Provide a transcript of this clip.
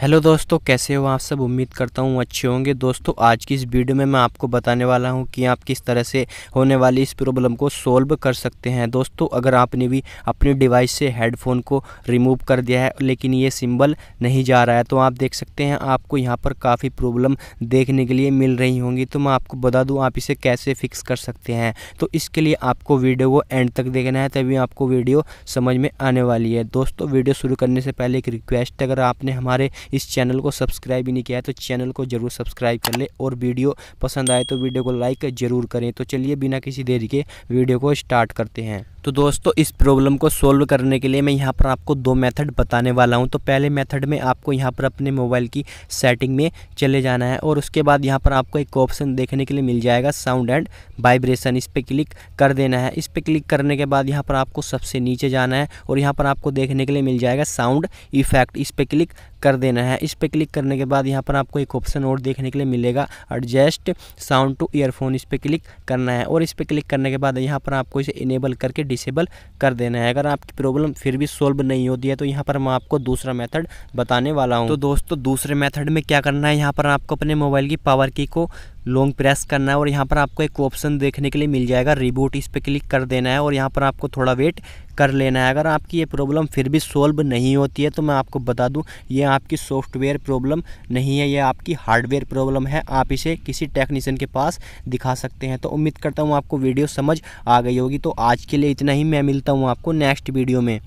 hello दोस्तों कैसे हो आप सब उम्मीद करता हूँ अच्छे होंगे दोस्तों आज की इस वीडियो में मैं आपको बताने वाला हूँ कि आप किस तरह से होने वाली इस प्रॉब्लम को सोल्व कर सकते हैं दोस्तों अगर आपने भी अपने डिवाइस से हेडफोन को रिमूव कर दिया है लेकिन ये सिंबल नहीं जा रहा है तो आप देख सकते हैं आपको यहाँ पर काफ़ी प्रॉब्लम देखने के लिए मिल रही होंगी तो मैं आपको बता दूँ आप इसे कैसे फिक्स कर सकते हैं तो इसके लिए आपको वीडियो को एंड तक देखना है तभी आपको वीडियो समझ में आने वाली है दोस्तों वीडियो शुरू करने से पहले एक रिक्वेस्ट अगर आपने हमारे इस चैनल को सब्सक्राइब ही नहीं किया है तो चैनल को जरूर सब्सक्राइब कर ले और वीडियो पसंद आए तो वीडियो को लाइक जरूर करें तो चलिए बिना किसी देरी के वीडियो को स्टार्ट करते हैं तो दोस्तों इस प्रॉब्लम को सॉल्व करने के लिए मैं यहाँ पर आपको दो मेथड बताने वाला हूँ तो पहले मेथड में आपको यहाँ पर अपने मोबाइल की सेटिंग में चले जाना है और उसके बाद यहाँ पर आपको एक ऑप्शन देखने के लिए मिल जाएगा साउंड एंड वाइब्रेशन इस पर क्लिक कर देना है इस पर क्लिक करने के बाद यहाँ पर आपको सबसे नीचे जाना है और यहाँ पर आपको देखने के लिए मिल जाएगा साउंड इफेक्ट इस पर क्लिक कर देना है इस पर क्लिक करने के बाद यहाँ पर आपको एक ऑप्शन और देखने के लिए मिलेगा एडजस्ट साउंड टू ईयरफोन इस पर क्लिक करना है और इस पर क्लिक करने के बाद यहाँ पर आपको इसे इनेबल करके डिसेबल कर देना है अगर आपकी प्रॉब्लम फिर भी सोल्व नहीं होती है तो यहाँ पर मैं आपको दूसरा मेथड बताने वाला हूँ तो दोस्तों दूसरे मेथड में क्या करना है यहाँ पर आपको अपने मोबाइल की पावर की को लॉन्ग प्रेस करना है और यहाँ पर आपको एक ऑप्शन देखने के लिए मिल जाएगा रिबूट इस पर क्लिक कर देना है और यहाँ पर आपको थोड़ा वेट कर लेना है अगर आपकी ये प्रॉब्लम फिर भी सॉल्व नहीं होती है तो मैं आपको बता दूं ये आपकी सॉफ्टवेयर प्रॉब्लम नहीं है ये आपकी हार्डवेयर प्रॉब्लम है आप इसे किसी टेक्नीशियन के पास दिखा सकते हैं तो उम्मीद करता हूँ आपको वीडियो समझ आ गई होगी तो आज के लिए इतना ही मैं मिलता हूँ आपको नेक्स्ट वीडियो में